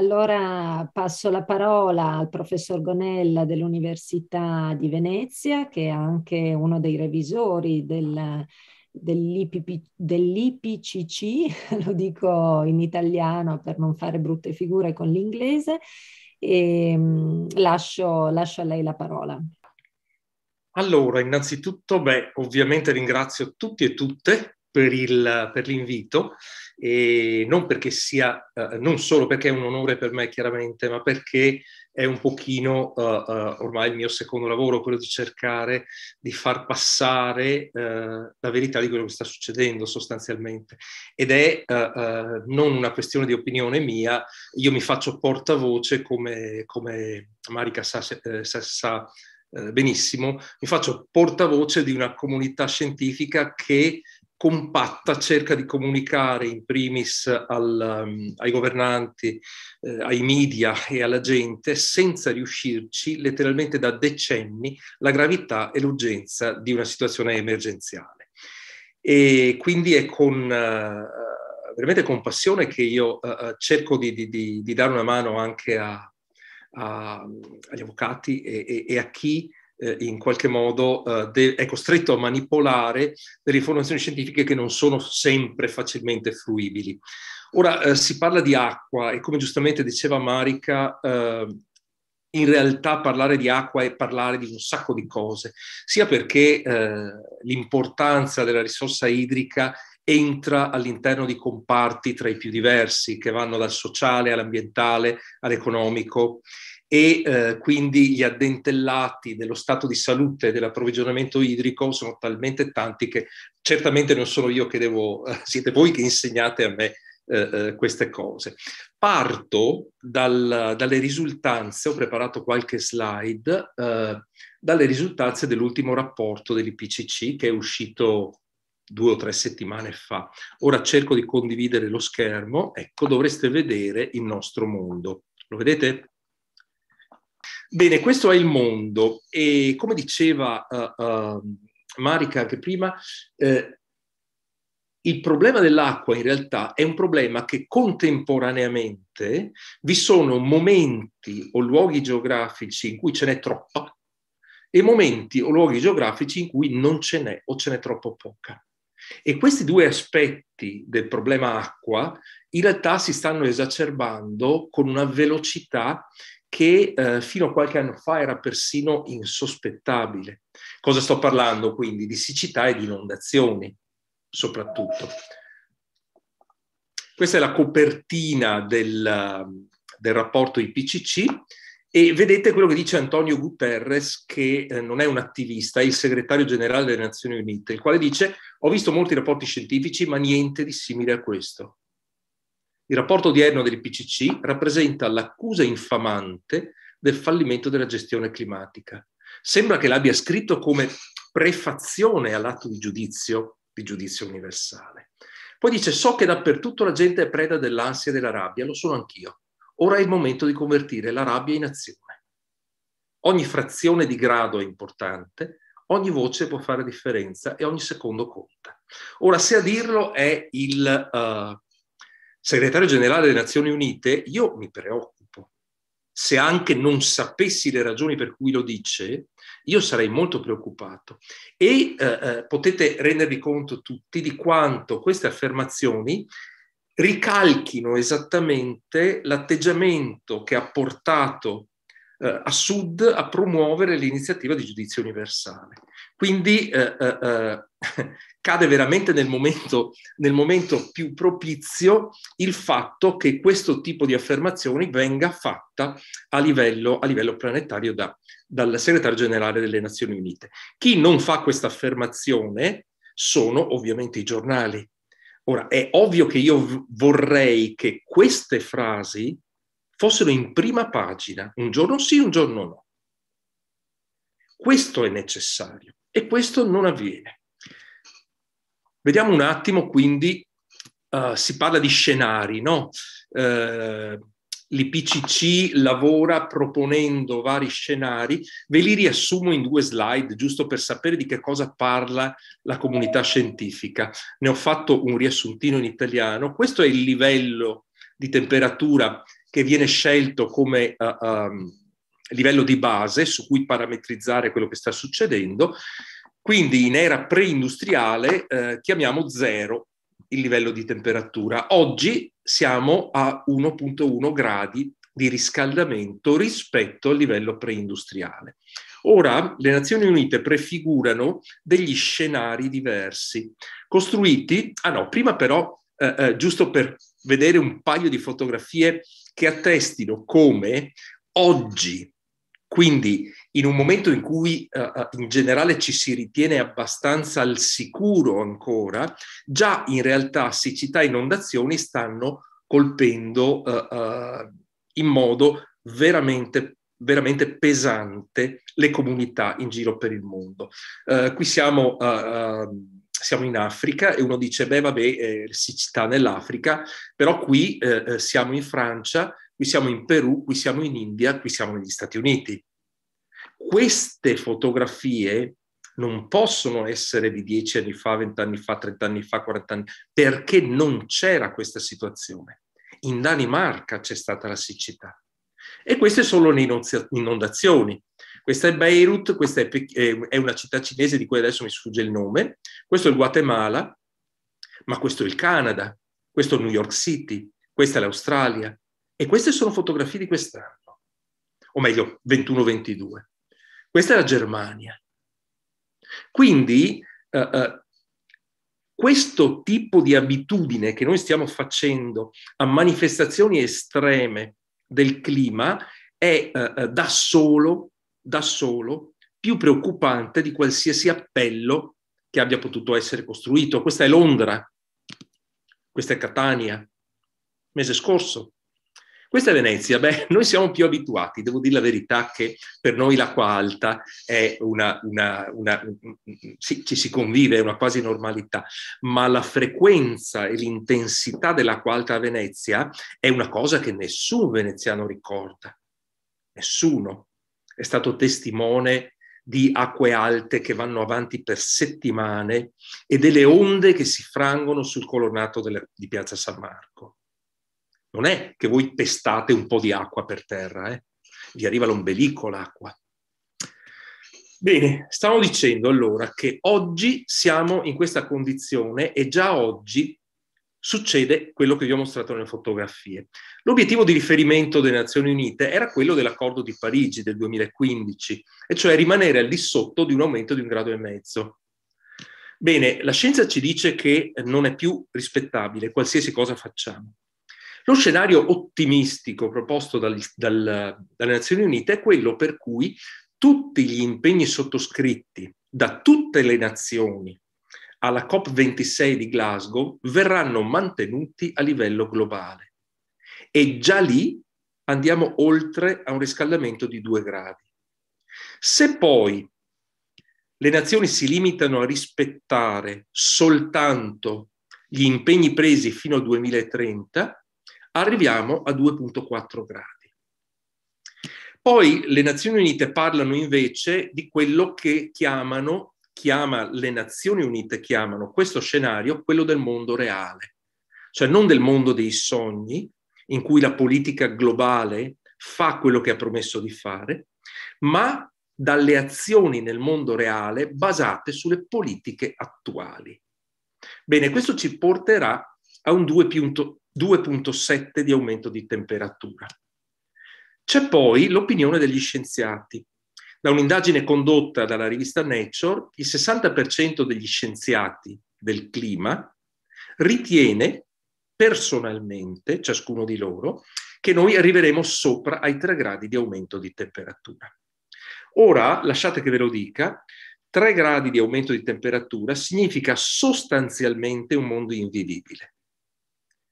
allora passo la parola al professor Gonella dell'Università di Venezia, che è anche uno dei revisori del, dell'IPP, dell'IPCC, lo dico in italiano per non fare brutte figure con l'inglese, e mm, lascio, lascio a lei la parola. Allora, innanzitutto, beh, ovviamente ringrazio tutti e tutte per, il, per l'invito e non perché sia, eh, non solo perché è un onore per me chiaramente, ma perché è un pochino uh, uh, ormai il mio secondo lavoro, quello di cercare di far passare uh, la verità di quello che sta succedendo sostanzialmente. Ed è non una questione di opinione mia, io mi faccio portavoce come, come Marica sa, sa, sa eh, benissimo, mi faccio portavoce di una comunità scientifica che compatta cerca di comunicare in primis al, um, ai governanti, eh, ai media e alla gente, senza riuscirci letteralmente da decenni, la gravità e l'urgenza di una situazione emergenziale. E quindi è con, uh, veramente con passione che io uh, cerco di, di, di, di, dare una mano anche a, a, agli avvocati e, e, e a chi eh, in qualche modo eh, de- è costretto a manipolare delle informazioni scientifiche che non sono sempre facilmente fruibili. Ora eh, si parla di acqua e come giustamente diceva Marica, eh, in realtà parlare di acqua è parlare di un sacco di cose, sia perché eh, l'importanza della risorsa idrica entra all'interno di comparti tra i più diversi, che vanno dal sociale all'ambientale all'economico, e eh, quindi gli addentellati dello stato di salute e dell'approvvigionamento idrico sono talmente tanti che certamente non sono io che devo, eh, siete voi che insegnate a me eh, eh, queste cose. Parto dal, dalle risultanze, ho preparato qualche slide, eh, dalle risultanze dell'ultimo rapporto dell'IPCC che è uscito due o tre settimane fa. Ora cerco di condividere lo schermo, ecco dovreste vedere il nostro mondo. Lo vedete? Bene, questo è il mondo e come diceva uh, eh, uh, ehm, Marica anche prima, eh, il problema dell'acqua in realtà è un problema che contemporaneamente vi sono momenti o luoghi geografici in cui ce n'è troppa e momenti o luoghi geografici in cui non ce n'è o ce n'è troppo poca. E questi due aspetti del problema acqua in realtà si stanno esacerbando con una velocità che eh, fino a qualche anno fa era persino insospettabile. Cosa sto parlando quindi? Di siccità e di inondazioni, soprattutto. Questa è la copertina del, del rapporto IPCC e vedete quello che dice Antonio Guterres, che eh, non è un attivista, è il segretario generale delle Nazioni Unite, il quale dice ho visto molti rapporti scientifici ma niente di simile a questo. Il rapporto odierno dell'IPCC rappresenta l'accusa infamante del fallimento della gestione climatica. Sembra che l'abbia scritto come prefazione all'atto di giudizio, di giudizio universale. Poi dice, so che dappertutto la gente è preda dell'ansia e della rabbia, lo sono anch'io. Ora è il momento di convertire la rabbia in azione. Ogni frazione di grado è importante, ogni voce può fare differenza e ogni secondo conta. Ora, se a dirlo è il, uh, segretario generale delle Nazioni Unite, io mi preoccupo. Se anche non sapessi le ragioni per cui lo dice, io sarei molto preoccupato. E eh, eh, potete rendervi conto tutti di quanto queste affermazioni ricalchino esattamente l'atteggiamento che ha portato eh, a Sud a promuovere l'iniziativa di giudizio universale. Quindi eh, eh, eh cade veramente nel momento, nel momento più propizio il fatto che questo tipo di affermazioni venga fatta a livello, a livello planetario da, dal segretario generale delle Nazioni Unite. Chi non fa questa affermazione sono ovviamente i giornali. Ora, è ovvio che io vorrei che queste frasi fossero in prima pagina, un giorno sì, un giorno no. Questo è necessario e questo non avviene. Vediamo un attimo quindi, uh, si parla di scenari, no? Uh, eh, L'IPCC lavora proponendo vari scenari, ve li riassumo in due slide giusto per sapere di che cosa parla la comunità scientifica. Ne ho fatto un riassuntino in italiano. Questo è il livello di temperatura che viene scelto come uh, um, livello di base su cui parametrizzare quello che sta succedendo. Quindi in era preindustriale eh, chiamiamo zero il livello di temperatura. Oggi siamo a 1.1 gradi di riscaldamento rispetto al livello preindustriale. Ora le Nazioni Unite prefigurano degli scenari diversi, costruiti, ah no, prima però, eh, eh, giusto per vedere un paio di fotografie che attestino come oggi, quindi in un momento in cui eh, eh, in generale ci si ritiene abbastanza al sicuro ancora, già in realtà siccità e inondazioni stanno colpendo eh, eh in modo veramente veramente pesante le comunità in giro per il mondo. Eh, qui siamo siamo in Africa e uno dice, beh vabbè, eh, siccità nell'Africa, però qui eh, siamo in Francia, qui siamo in Perù, qui siamo in India, qui siamo negli Stati Uniti. Queste fotografie non possono essere di dieci anni fa, vent'anni fa, trent'anni fa, quarant'anni, perché non c'era questa situazione. In Danimarca c'è stata la siccità. E queste sono le inondazioni. Questa è Beirut, questa è, una città cinese di cui adesso mi sfugge il nome, questo è il Guatemala, ma questo è il Canada, questo è New York City, questa è l'Australia. E queste sono fotografie di quest'anno, o meglio, 21-22. Questa è la Germania. Quindi eh, eh, questo tipo di abitudine che noi stiamo facendo a manifestazioni estreme del clima è eh, eh, da, solo, da solo più preoccupante di qualsiasi appello che abbia potuto essere costruito. Questa è Londra, questa è Catania, mese scorso, questa è Venezia, beh, noi siamo più abituati, devo dire la verità che per noi l'acqua alta è una, una, una sì, ci si convive, è una quasi normalità, ma la frequenza e l'intensità dell'acqua alta a Venezia è una cosa che nessun veneziano ricorda, nessuno è stato testimone di acque alte che vanno avanti per settimane e delle onde che si frangono sul colonnato delle, di Piazza San Marco. Non è che voi pestate un po' di acqua per terra, eh? vi arriva l'ombelico l'acqua. Bene, stavo dicendo allora che oggi siamo in questa condizione e già oggi succede quello che vi ho mostrato nelle fotografie. L'obiettivo di riferimento delle Nazioni Unite era quello dell'accordo di Parigi del 2015, e cioè rimanere al di sotto di un aumento di un grado e mezzo. Bene, la scienza ci dice che non è più rispettabile qualsiasi cosa facciamo. Lo scenario ottimistico proposto dal, dal, dalle Nazioni Unite è quello per cui tutti gli impegni sottoscritti da tutte le nazioni alla COP26 di Glasgow verranno mantenuti a livello globale. E già lì andiamo oltre a un riscaldamento di due gradi. Se poi le nazioni si limitano a rispettare soltanto gli impegni presi fino al 2030, arriviamo a 2.4 gradi. Poi le Nazioni Unite parlano invece di quello che chiamano, chiama, le Nazioni Unite chiamano questo scenario quello del mondo reale, cioè non del mondo dei sogni, in cui la politica globale fa quello che ha promesso di fare, ma dalle azioni nel mondo reale basate sulle politiche attuali. Bene, questo ci porterà a un 2.4 2.7 di aumento di temperatura. C'è poi l'opinione degli scienziati. Da un'indagine condotta dalla rivista Nature, il 60% degli scienziati del clima ritiene personalmente, ciascuno di loro, che noi arriveremo sopra ai 3 gradi di aumento di temperatura. Ora, lasciate che ve lo dica, 3 gradi di aumento di temperatura significa sostanzialmente un mondo invivibile.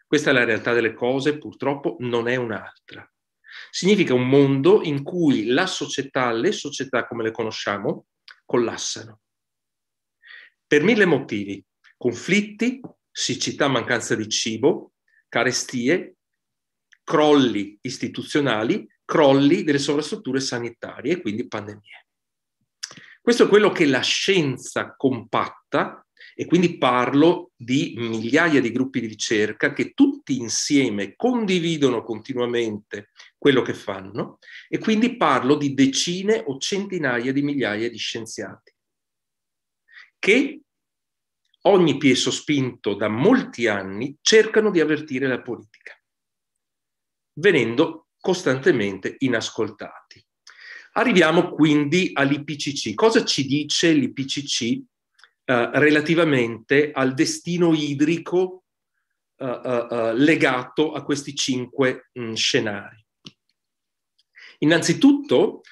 Questa è la realtà delle cose, purtroppo non è un'altra. Significa un mondo in cui la società, le società come le conosciamo, collassano. Per mille motivi, conflitti, siccità, mancanza di cibo, carestie, crolli istituzionali, crolli delle sovrastrutture sanitarie e quindi pandemie. Questo è quello che la scienza compatta e quindi parlo di migliaia di gruppi di ricerca che tutti insieme condividono continuamente quello che fanno e quindi parlo di decine o centinaia di migliaia di scienziati che ogni piesso spinto da molti anni cercano di avvertire la politica, venendo costantemente inascoltati. Arriviamo quindi all'IPCC. Cosa ci dice l'IPCC eh, relativamente al destino idrico eh, eh, eh legato a questi cinque mh, mm, scenari. Innanzitutto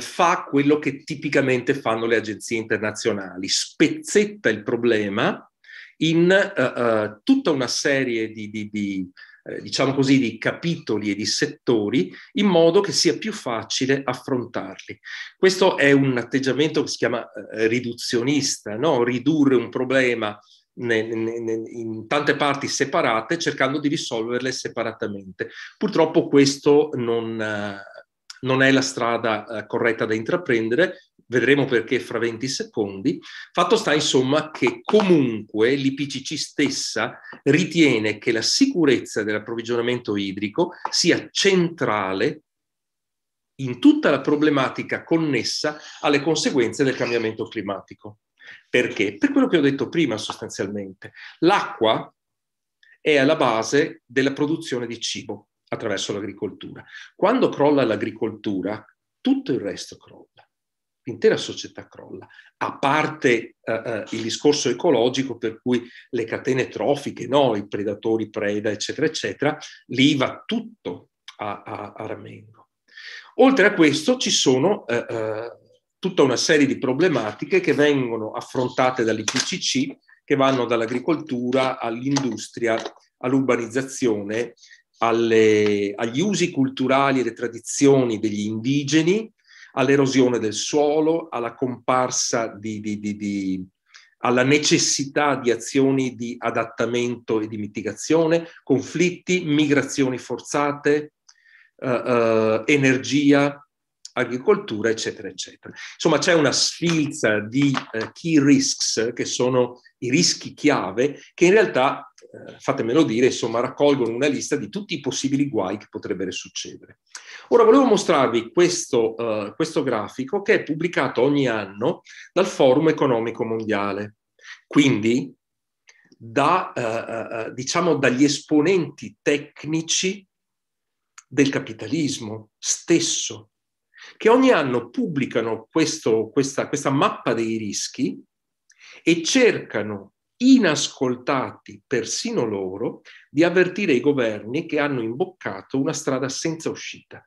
fa quello che tipicamente fanno le agenzie internazionali, spezzetta il problema in tutta una serie di, di, di eh, diciamo così, di capitoli e di settori in modo che sia più facile affrontarli. Questo è un atteggiamento che si chiama eh, riduzionista, no? ridurre un problema in tante parti separate cercando di risolverle separatamente. Purtroppo questo non... Eh, non è la strada corretta da intraprendere vedremo perché fra 20 secondi. Fatto sta insomma che comunque l'IPCC stessa ritiene che la sicurezza dell'approvvigionamento idrico sia centrale in tutta la problematica connessa alle conseguenze del cambiamento climatico. Perché? Per quello che ho detto prima sostanzialmente. L'acqua è alla base della produzione di cibo attraverso l'agricoltura. Quando crolla l'agricoltura, tutto il resto crolla l'intera società crolla, a parte eh, eh, il discorso ecologico per cui le catene trofiche, no? i predatori preda, eccetera, eccetera, lì va tutto a, a, a ramengo. Oltre a questo ci sono eh, eh, tutta una serie di problematiche che vengono affrontate dall'IPCC, che vanno dall'agricoltura all'industria, all'urbanizzazione, alle, agli usi culturali e le tradizioni degli indigeni, all'erosione del suolo, alla comparsa di, di, di, di alla necessità di azioni di adattamento e di mitigazione, conflitti, migrazioni forzate, eh, eh, energia, agricoltura, eccetera, eccetera. Insomma, c'è una sfilza di eh, key risks, che sono i rischi chiave, che in realtà eh, fatemelo dire, insomma, raccolgono una lista di tutti i possibili guai che potrebbero succedere. Ora volevo mostrarvi questo, uh, questo grafico che è pubblicato ogni anno dal Forum Economico Mondiale. Quindi da, uh, uh, diciamo, dagli esponenti tecnici del capitalismo stesso, che ogni anno pubblicano questo, questa, questa mappa dei rischi e cercano inascoltati persino loro, di avvertire i governi che hanno imboccato una strada senza uscita.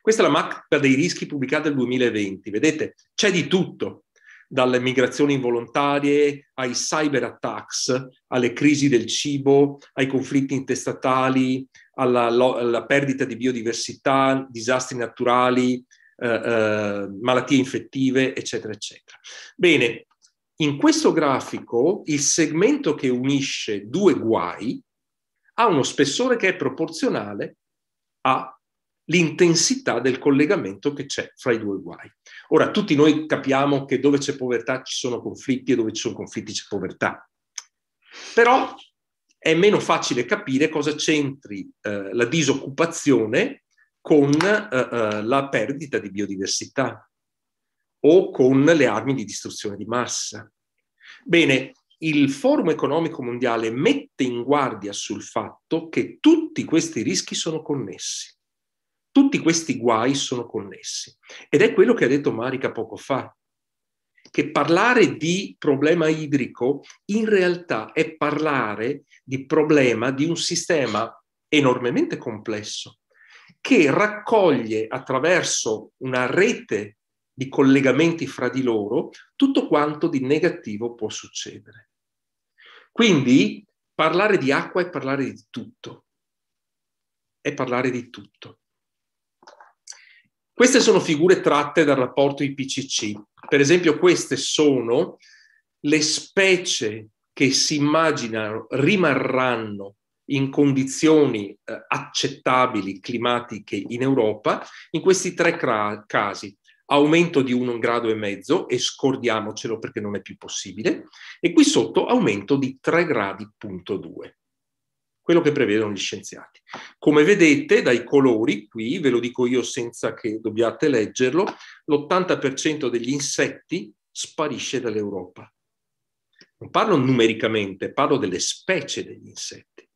Questa è la mappa dei rischi pubblicata nel 2020. Vedete, c'è di tutto, dalle migrazioni involontarie ai cyber attacks, alle crisi del cibo, ai conflitti intestatali, alla, alla perdita di biodiversità, disastri naturali, eh, eh, malattie infettive, eccetera, eccetera. Bene, in questo grafico il segmento che unisce due guai ha uno spessore che è proporzionale all'intensità del collegamento che c'è fra i due guai. Ora, tutti noi capiamo che dove c'è povertà ci sono conflitti e dove ci sono conflitti c'è povertà. Però è meno facile capire cosa c'entri eh, la disoccupazione con eh, eh la perdita di biodiversità o con le armi di distruzione di massa. Bene, il Forum economico mondiale mette in guardia sul fatto che tutti questi rischi sono connessi, tutti questi guai sono connessi. Ed è quello che ha detto Marica poco fa, che parlare di problema idrico in realtà è parlare di problema di un sistema enormemente complesso, che raccoglie attraverso una rete di collegamenti fra di loro, tutto quanto di negativo può succedere. Quindi parlare di acqua è parlare di tutto. È parlare di tutto. Queste sono figure tratte dal rapporto IPCC. Per esempio, queste sono le specie che si immaginano rimarranno in condizioni eh, accettabili climatiche in Europa in questi tre casi aumento di 1 grado e mezzo e scordiamocelo perché non è più possibile, e qui sotto aumento di 3 gradi punto 2, quello che prevedono gli scienziati. Come vedete dai colori, qui ve lo dico io senza che dobbiate leggerlo, l'80% degli insetti sparisce dall'Europa. Non parlo numericamente, parlo delle specie degli insetti.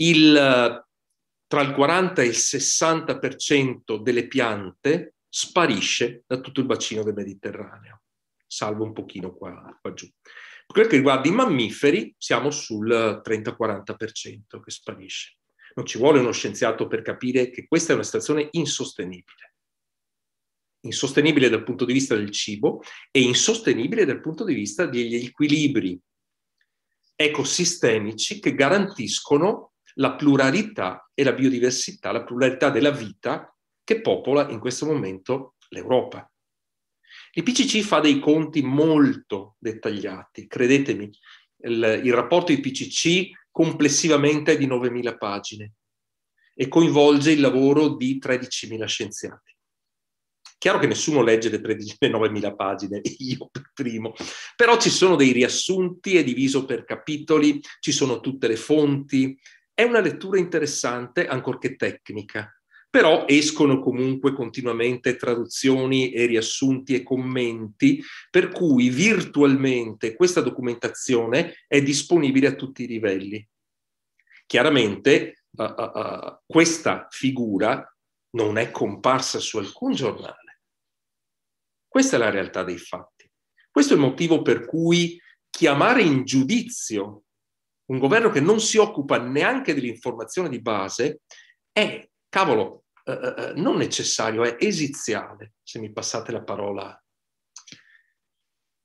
Il, eh, tra il 40 e il 60% delle piante sparisce da tutto il bacino del Mediterraneo, salvo un pochino qua, qua giù. Per quel che riguarda i mammiferi, siamo sul 30-40% che sparisce. Non ci vuole uno scienziato per capire che questa è una situazione insostenibile. Insostenibile dal punto di vista del cibo e insostenibile dal punto di vista degli equilibri ecosistemici che garantiscono la pluralità e la biodiversità, la pluralità della vita che popola in questo momento l'Europa. Il PCC fa dei conti molto dettagliati, credetemi, il, il rapporto IPCC complessivamente è di 9.000 pagine e coinvolge il lavoro di 13.000 scienziati. Chiaro che nessuno legge le, 13, le 9.000 pagine, io per primo, però ci sono dei riassunti, è diviso per capitoli, ci sono tutte le fonti, è una lettura interessante ancorché tecnica però escono comunque continuamente traduzioni e riassunti e commenti, per cui virtualmente questa documentazione è disponibile a tutti i livelli. Chiaramente uh, uh, questa figura non è comparsa su alcun giornale. Questa è la realtà dei fatti. Questo è il motivo per cui chiamare in giudizio un governo che non si occupa neanche dell'informazione di base è, cavolo, eh, eh, eh, non necessario, è esiziale, se mi passate la parola.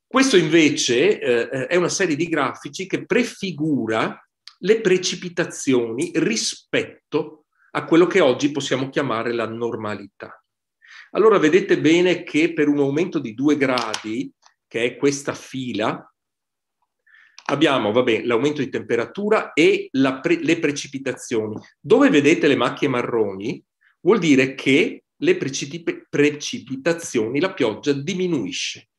Questo invece eh, è una serie di grafici che prefigura le precipitazioni rispetto a quello che oggi possiamo chiamare la normalità. Allora vedete bene che per un aumento di due gradi, che è questa fila, abbiamo vabbè, l'aumento di temperatura e pre- le precipitazioni. Dove vedete le macchie marroni vuol dire che le precip- precipitazioni, la pioggia diminuisce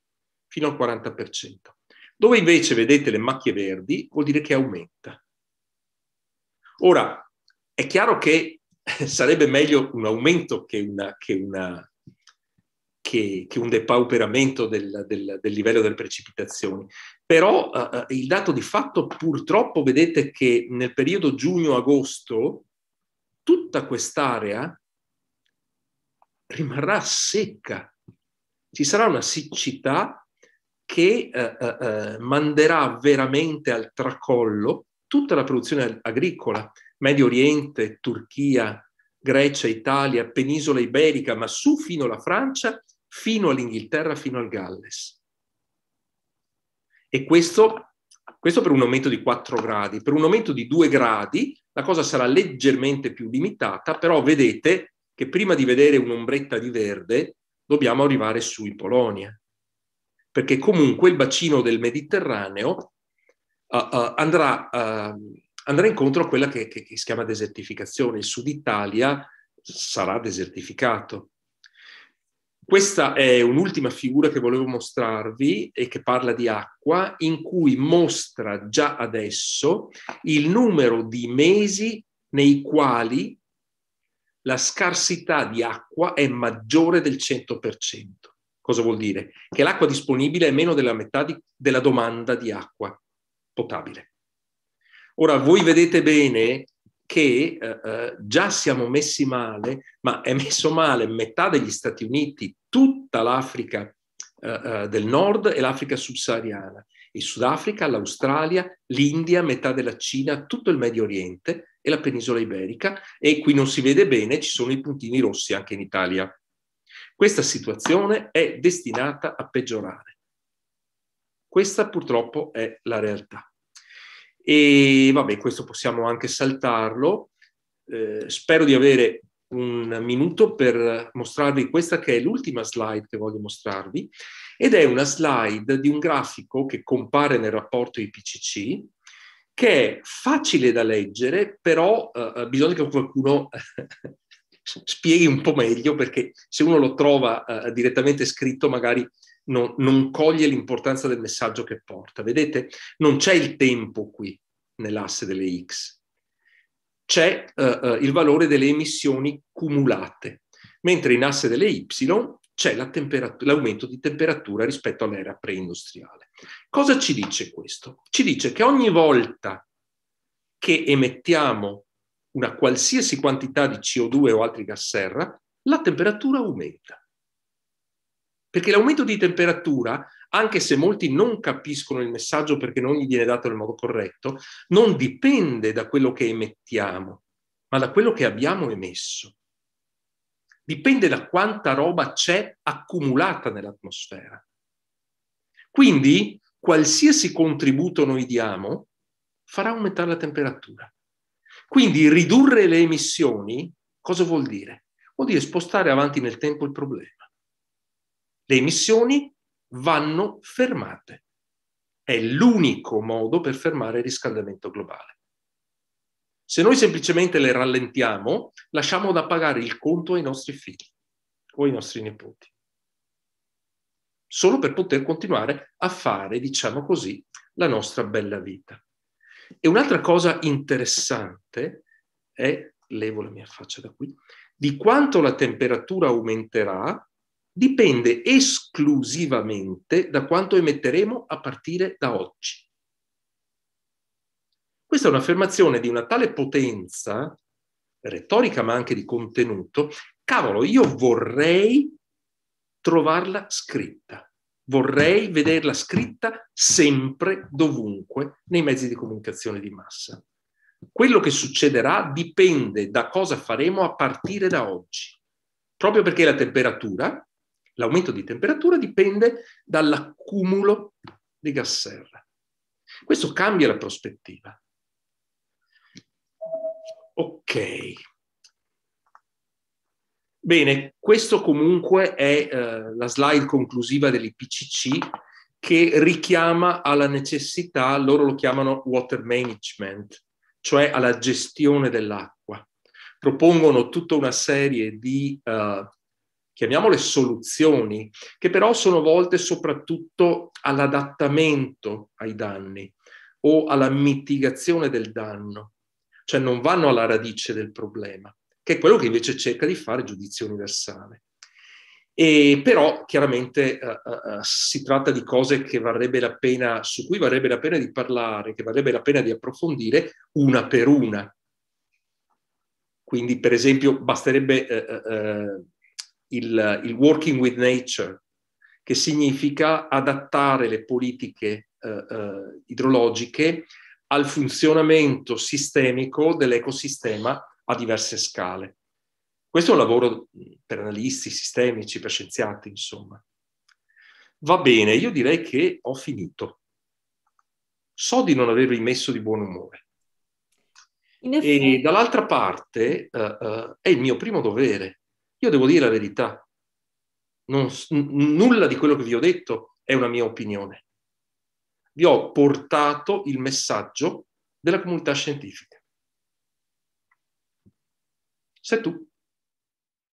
fino al 40%. Dove invece vedete le macchie verdi, vuol dire che aumenta. Ora, è chiaro che sarebbe meglio un aumento che, una, che, una, che, che un depauperamento del, del, del, livello delle precipitazioni. Però eh, eh il dato di fatto purtroppo vedete che nel periodo giugno-agosto tutta quest'area rimarrà secca. Ci sarà una siccità che eh, eh, eh manderà veramente al tracollo tutta la produzione agricola, Medio Oriente, Turchia, Grecia, Italia, penisola iberica, ma su fino alla Francia, fino all'Inghilterra, fino al Galles. E questo, questo per un aumento di 4 gradi. Per un aumento di 2 gradi la cosa sarà leggermente più limitata, però vedete che prima di vedere un'ombretta di verde dobbiamo arrivare su in Polonia, perché comunque il bacino del Mediterraneo uh, uh, andrà, uh, andrà, incontro a quella che, che, che si chiama desertificazione. Il sud Italia sarà desertificato. Questa è un'ultima figura che volevo mostrarvi e che parla di acqua, in cui mostra già adesso il numero di mesi nei quali la scarsità di acqua è maggiore del 100%. Cosa vuol dire? Che l'acqua disponibile è meno della metà di, della domanda di acqua potabile. Ora, voi vedete bene che eh, eh già siamo messi male, ma è messo male metà degli Stati Uniti, tutta l'Africa eh, eh del nord e l'Africa subsahariana, il Sudafrica, l'Australia, l'India, metà della Cina, tutto il Medio Oriente, e la penisola iberica e qui non si vede bene, ci sono i puntini rossi anche in Italia. Questa situazione è destinata a peggiorare. Questa purtroppo è la realtà. E vabbè, questo possiamo anche saltarlo. Eh, spero di avere un minuto per mostrarvi questa che è l'ultima slide che voglio mostrarvi ed è una slide di un grafico che compare nel rapporto IPCC che è facile da leggere, però eh, eh bisogna che qualcuno spieghi un po' meglio, perché se uno lo trova eh, direttamente scritto, magari non, non coglie l'importanza del messaggio che porta. Vedete, non c'è il tempo qui nell'asse delle X, c'è eh, eh il valore delle emissioni cumulate, mentre in asse delle Y c'è la l'aumento di temperatura rispetto all'era preindustriale. Cosa ci dice questo? Ci dice che ogni volta che emettiamo una qualsiasi quantità di CO2 o altri gas serra, la temperatura aumenta. Perché l'aumento di temperatura, anche se molti non capiscono il messaggio perché non gli viene dato nel modo corretto, non dipende da quello che emettiamo, ma da quello che abbiamo emesso dipende da quanta roba c'è accumulata nell'atmosfera. Quindi qualsiasi contributo noi diamo farà aumentare la temperatura. Quindi ridurre le emissioni cosa vuol dire? Vuol dire spostare avanti nel tempo il problema. Le emissioni vanno fermate. È l'unico modo per fermare il riscaldamento globale. Se noi semplicemente le rallentiamo, lasciamo da pagare il conto ai nostri figli o ai nostri nipoti, solo per poter continuare a fare, diciamo così, la nostra bella vita. E un'altra cosa interessante è, levo la mia faccia da qui, di quanto la temperatura aumenterà dipende esclusivamente da quanto emetteremo a partire da oggi. Questa è un'affermazione di una tale potenza retorica ma anche di contenuto, cavolo, io vorrei trovarla scritta, vorrei vederla scritta sempre, dovunque, nei mezzi di comunicazione di massa. Quello che succederà dipende da cosa faremo a partire da oggi, proprio perché la temperatura, l'aumento di temperatura dipende dall'accumulo di gas serra. Questo cambia la prospettiva. Ok. Bene, questo comunque è eh, la slide conclusiva dell'IPCC che richiama alla necessità, loro lo chiamano water management, cioè alla gestione dell'acqua. Propongono tutta una serie di, eh, chiamiamole soluzioni, che però sono volte soprattutto all'adattamento ai danni o alla mitigazione del danno cioè non vanno alla radice del problema, che è quello che invece cerca di fare giudizio universale. E però chiaramente uh, uh, si tratta di cose che varrebbe la pena, su cui varrebbe la pena di parlare, che varrebbe la pena di approfondire una per una. Quindi, per esempio, basterebbe uh, il, il, working with nature, che significa adattare le politiche idrologiche al funzionamento sistemico dell'ecosistema a diverse scale. Questo è un lavoro per analisti sistemici, per scienziati, insomma. Va bene, io direi che ho finito. So di non avervi messo di buon umore. E dall'altra parte uh, uh, è il mio primo dovere. Io devo dire la verità. Non, n- nulla di quello che vi ho detto è una mia opinione vi ho portato il messaggio della comunità scientifica. Sei tu.